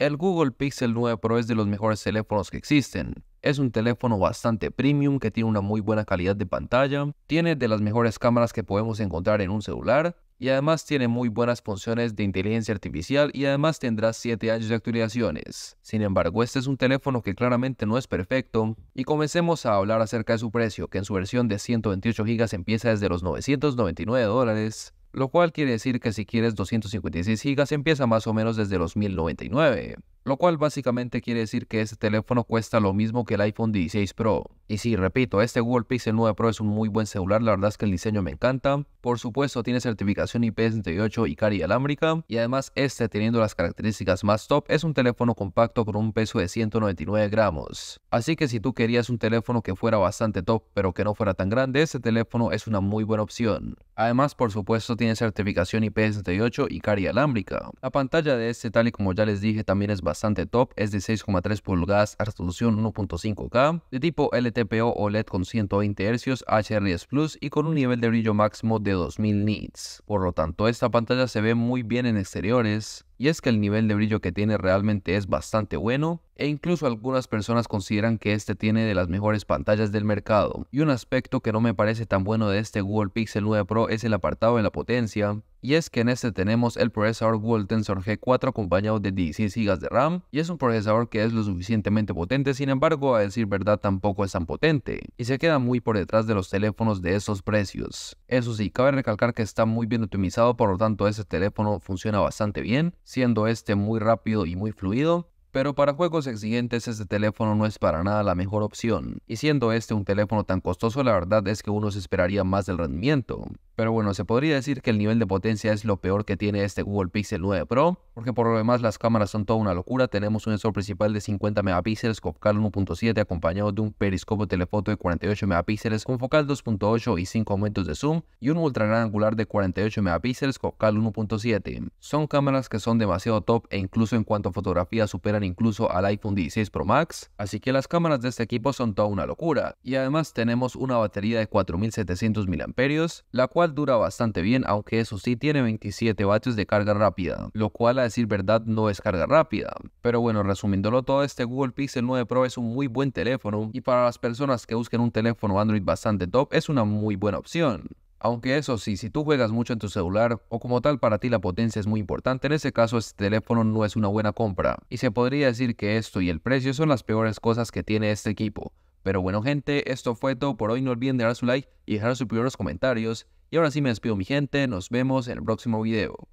El Google Pixel 9 Pro es de los mejores teléfonos que existen. Es un teléfono bastante premium que tiene una muy buena calidad de pantalla, tiene de las mejores cámaras que podemos encontrar en un celular y además tiene muy buenas funciones de inteligencia artificial y además tendrá 7 años de actualizaciones. Sin embargo, este es un teléfono que claramente no es perfecto y comencemos a hablar acerca de su precio, que en su versión de 128 GB empieza desde los 999 dólares lo cual quiere decir que si quieres 256 GB empieza más o menos desde los 1099. Lo cual básicamente quiere decir que este teléfono cuesta lo mismo que el iPhone 16 Pro. Y sí, repito, este Google Pixel 9 Pro es un muy buen celular, la verdad es que el diseño me encanta. Por supuesto, tiene certificación IP68 y cari alámbrica. Y además, este teniendo las características más top, es un teléfono compacto con un peso de 199 gramos. Así que si tú querías un teléfono que fuera bastante top, pero que no fuera tan grande, este teléfono es una muy buena opción. Además, por supuesto, tiene certificación IP68 y cari alámbrica. La pantalla de este, tal y como ya les dije, también es bastante top, es de 6,3 pulgadas a resolución 1.5K, de tipo LTE TPO OLED con 120 Hz, HRS Plus y con un nivel de brillo máximo de 2000 nits. Por lo tanto, esta pantalla se ve muy bien en exteriores, y es que el nivel de brillo que tiene realmente es bastante bueno, e incluso algunas personas consideran que este tiene de las mejores pantallas del mercado. Y un aspecto que no me parece tan bueno de este Google Pixel 9 Pro es el apartado de la potencia, y es que en este tenemos el procesador Google Tensor G4 acompañado de 16 GB de RAM, y es un procesador que es lo suficientemente potente, sin embargo, a decir verdad tampoco es tan potente, y se queda muy por detrás de los teléfonos de esos precios. Eso sí, cabe recalcar que está muy bien optimizado, por lo tanto ese teléfono funciona bastante bien, siendo este muy rápido y muy fluido. Pero para juegos exigentes este teléfono no es para nada la mejor opción, y siendo este un teléfono tan costoso la verdad es que uno se esperaría más del rendimiento. Pero bueno, se podría decir que el nivel de potencia es lo peor que tiene este Google Pixel 9 Pro, porque por lo demás las cámaras son toda una locura, tenemos un sensor principal de 50 megapíxeles con focal 1.7 acompañado de un periscopio telefoto de 48 megapíxeles con focal 2.8 y 5 aumentos de zoom, y un ultra gran angular de 48 megapíxeles con focal 1.7. Son cámaras que son demasiado top e incluso en cuanto a fotografía superan incluso al iPhone 16 Pro Max, así que las cámaras de este equipo son toda una locura. Y además tenemos una batería de 4700 mAh, la cual dura bastante bien, aunque eso sí tiene 27 vatios de carga rápida, lo cual a decir verdad no es carga rápida. Pero bueno, resumiéndolo todo, este Google Pixel 9 Pro es un muy buen teléfono y para las personas que busquen un teléfono Android bastante top es una muy buena opción. Aunque eso sí, si tú juegas mucho en tu celular o como tal para ti la potencia es muy importante, en ese caso este teléfono no es una buena compra. Y se podría decir que esto y el precio son las peores cosas que tiene este equipo. Pero bueno gente, esto fue todo por hoy, no olviden dejar su like y dejar sus primeros comentarios. Y ahora sí me despido mi gente, nos vemos en el próximo video.